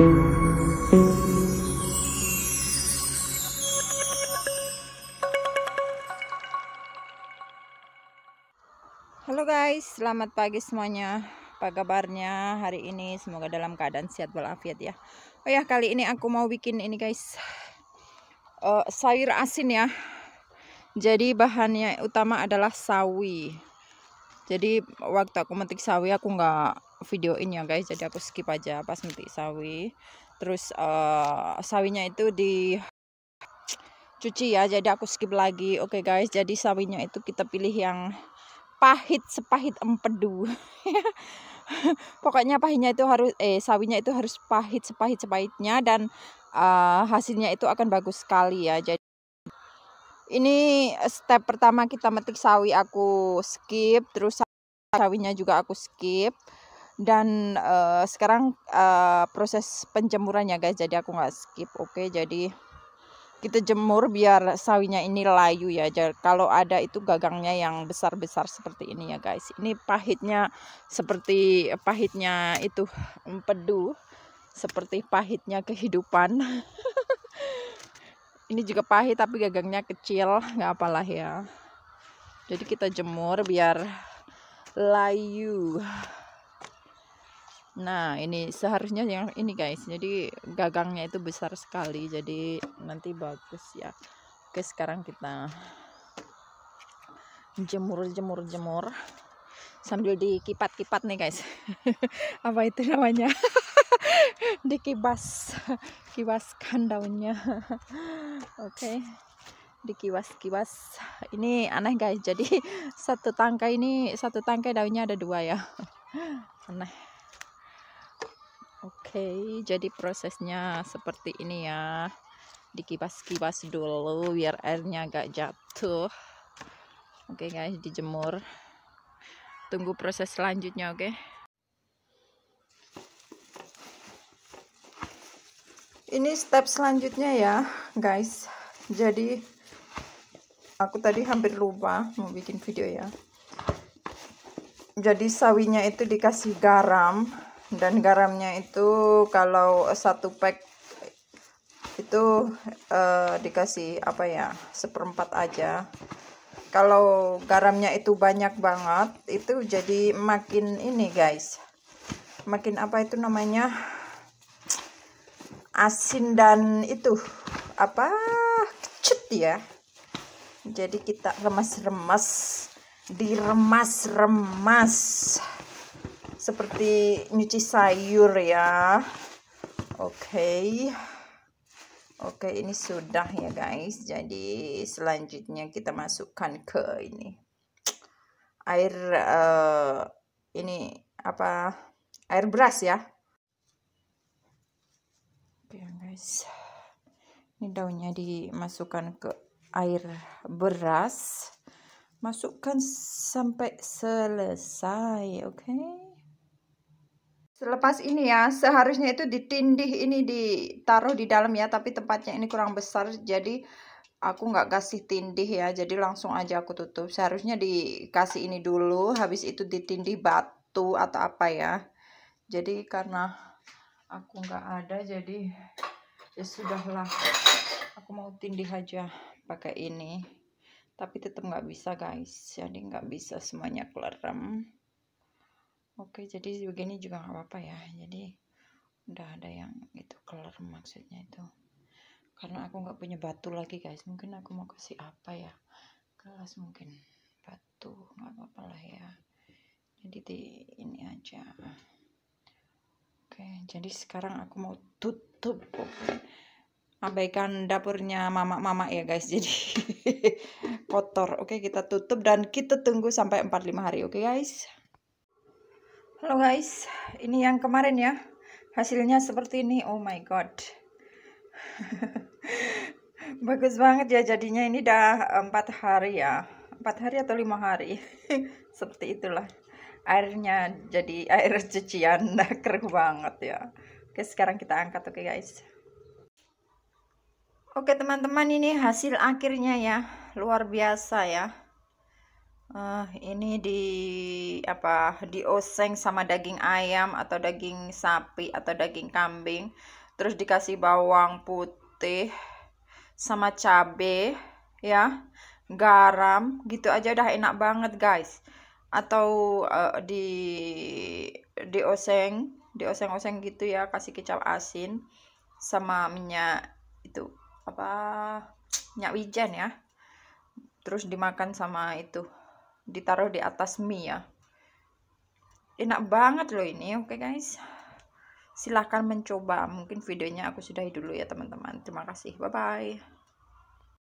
Halo guys, selamat pagi semuanya. Apa kabarnya hari ini? Semoga dalam keadaan sehat walafiat ya. Oh ya, kali ini aku mau bikin ini guys. Uh, sayur asin ya. Jadi bahannya utama adalah sawi. Jadi waktu aku metik sawi aku nggak videoin ya guys jadi aku skip aja pas metik sawi terus uh, sawinya itu di cuci ya jadi aku skip lagi oke okay guys jadi sawinya itu kita pilih yang pahit sepahit empedu pokoknya pahitnya itu harus eh sawinya itu harus pahit sepahit sepahitnya dan uh, hasilnya itu akan bagus sekali ya jadi ini step pertama kita metik sawi aku skip terus sawinya juga aku skip dan uh, sekarang uh, proses penjemurannya guys jadi aku nggak skip oke jadi kita jemur biar sawinya ini layu ya jadi, kalau ada itu gagangnya yang besar-besar seperti ini ya guys ini pahitnya seperti pahitnya itu empedu seperti pahitnya kehidupan ini juga pahit tapi gagangnya kecil nggak apalah ya jadi kita jemur biar layu Nah, ini seharusnya yang ini guys. Jadi gagangnya itu besar sekali. Jadi nanti bagus ya. Oke, sekarang kita jemur jemur jemur sambil dikipat-kipat nih guys. Apa itu namanya? Dikibas kiwaskan daunnya. Oke. dikiwas-kiwas ini aneh guys jadi satu tangkai ini satu tangkai daunnya ada dua ya aneh Oke, jadi prosesnya seperti ini ya. Dikipas-kipas dulu biar airnya agak jatuh. Oke guys, dijemur. Tunggu proses selanjutnya, oke? Okay? Ini step selanjutnya ya, guys. Jadi aku tadi hampir lupa mau bikin video ya. Jadi sawinya itu dikasih garam dan garamnya itu kalau satu pack itu eh, dikasih apa ya seperempat aja kalau garamnya itu banyak banget itu jadi makin ini guys makin apa itu namanya asin dan itu apa kecut ya jadi kita remas-remas diremas-remas seperti nyuci sayur ya oke okay. oke ini sudah ya guys jadi selanjutnya kita masukkan ke ini air uh, ini apa air beras ya oke okay, guys ini daunnya dimasukkan ke air beras masukkan sampai selesai oke okay? Selepas ini ya, seharusnya itu ditindih ini ditaruh di dalam ya, tapi tempatnya ini kurang besar, jadi aku nggak kasih tindih ya, jadi langsung aja aku tutup. Seharusnya dikasih ini dulu, habis itu ditindih batu atau apa ya. Jadi karena aku nggak ada, jadi ya sudahlah, aku mau tindih aja pakai ini. Tapi tetap nggak bisa guys, jadi nggak bisa semuanya kelerem oke jadi begini juga nggak apa-apa ya jadi udah ada yang itu kelar maksudnya itu karena aku nggak punya batu lagi guys mungkin aku mau kasih apa ya gelas mungkin batu nggak apa-apa lah ya jadi di ini aja oke jadi sekarang aku mau tutup oke abaikan dapurnya mama-mama ya guys jadi kotor oke kita tutup dan kita tunggu sampai 45 hari oke guys Halo guys, ini yang kemarin ya. Hasilnya seperti ini. Oh my god. Bagus banget ya jadinya ini dah empat hari ya. empat hari atau lima hari. seperti itulah. Airnya jadi air cucian keruh banget ya. Oke, sekarang kita angkat oke okay, guys. Oke teman-teman ini hasil akhirnya ya. Luar biasa ya uh, ini di apa di oseng sama daging ayam atau daging sapi atau daging kambing terus dikasih bawang putih sama cabe ya garam gitu aja udah enak banget guys atau uh, di oseng di oseng oseng gitu ya kasih kecap asin sama minyak itu apa minyak wijen ya terus dimakan sama itu ditaruh di atas mie ya enak banget loh ini oke okay, guys silahkan mencoba mungkin videonya aku sudahi dulu ya teman-teman terima kasih bye bye